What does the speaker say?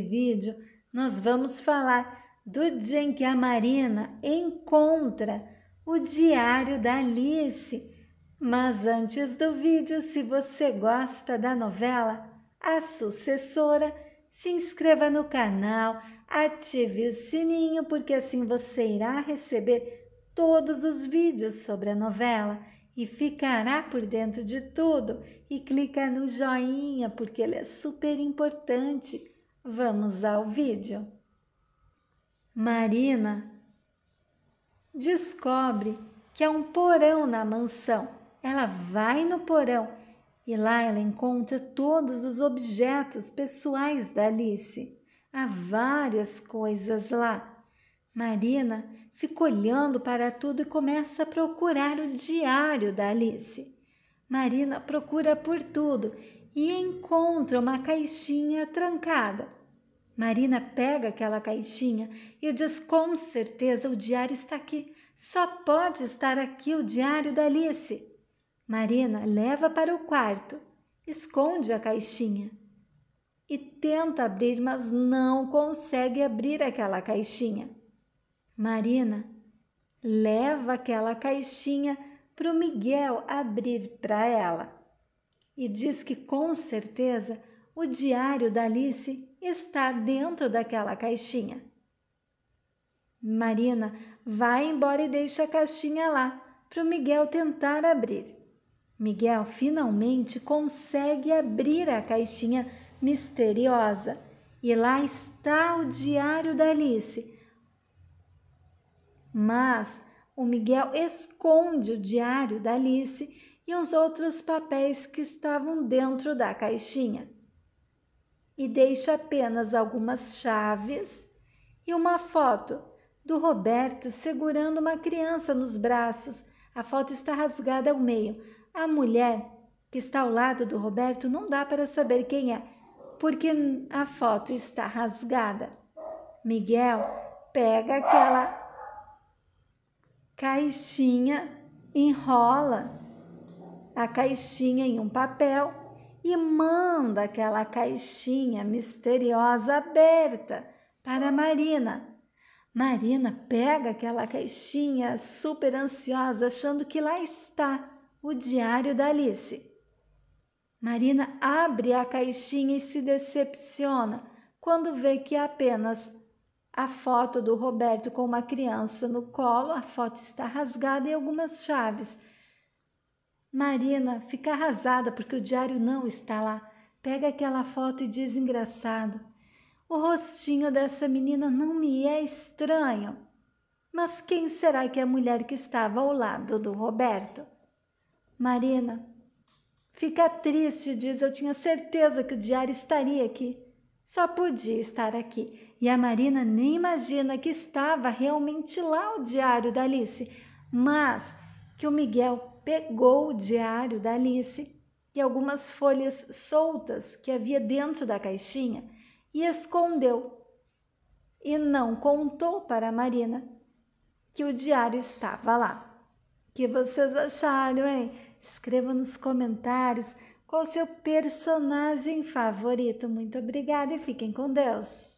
Neste vídeo, nós vamos falar do dia em que a Marina encontra o diário da Alice. Mas antes do vídeo, se você gosta da novela A Sucessora, se inscreva no canal, ative o sininho, porque assim você irá receber todos os vídeos sobre a novela e ficará por dentro de tudo. E clica no joinha, porque ele é super importante Vamos ao vídeo. Marina descobre que há um porão na mansão. Ela vai no porão e lá ela encontra todos os objetos pessoais da Alice. Há várias coisas lá. Marina fica olhando para tudo e começa a procurar o diário da Alice. Marina procura por tudo e encontra uma caixinha trancada. Marina pega aquela caixinha e diz com certeza o diário está aqui. Só pode estar aqui o diário da Alice. Marina leva para o quarto, esconde a caixinha e tenta abrir, mas não consegue abrir aquela caixinha. Marina leva aquela caixinha para o Miguel abrir para ela e diz que com certeza o diário da Alice está dentro daquela caixinha. Marina vai embora e deixa a caixinha lá para o Miguel tentar abrir. Miguel finalmente consegue abrir a caixinha misteriosa e lá está o diário da Alice. Mas o Miguel esconde o diário da Alice e uns outros papéis que estavam dentro da caixinha. E deixa apenas algumas chaves e uma foto do Roberto segurando uma criança nos braços. A foto está rasgada ao meio. A mulher que está ao lado do Roberto não dá para saber quem é, porque a foto está rasgada. Miguel pega aquela caixinha, enrola a caixinha em um papel e manda aquela caixinha misteriosa aberta para Marina. Marina pega aquela caixinha super ansiosa, achando que lá está o diário da Alice. Marina abre a caixinha e se decepciona quando vê que é apenas a foto do Roberto com uma criança no colo, a foto está rasgada e algumas chaves Marina fica arrasada porque o diário não está lá. Pega aquela foto e diz engraçado: O rostinho dessa menina não me é estranho. Mas quem será que é a mulher que estava ao lado do Roberto? Marina fica triste, diz: Eu tinha certeza que o diário estaria aqui. Só podia estar aqui. E a Marina nem imagina que estava realmente lá o diário da Alice. Mas que o Miguel pegou o diário da Alice e algumas folhas soltas que havia dentro da caixinha e escondeu. E não contou para Marina que o diário estava lá. O que vocês acharam, hein? Escreva nos comentários qual o seu personagem favorito. Muito obrigada e fiquem com Deus!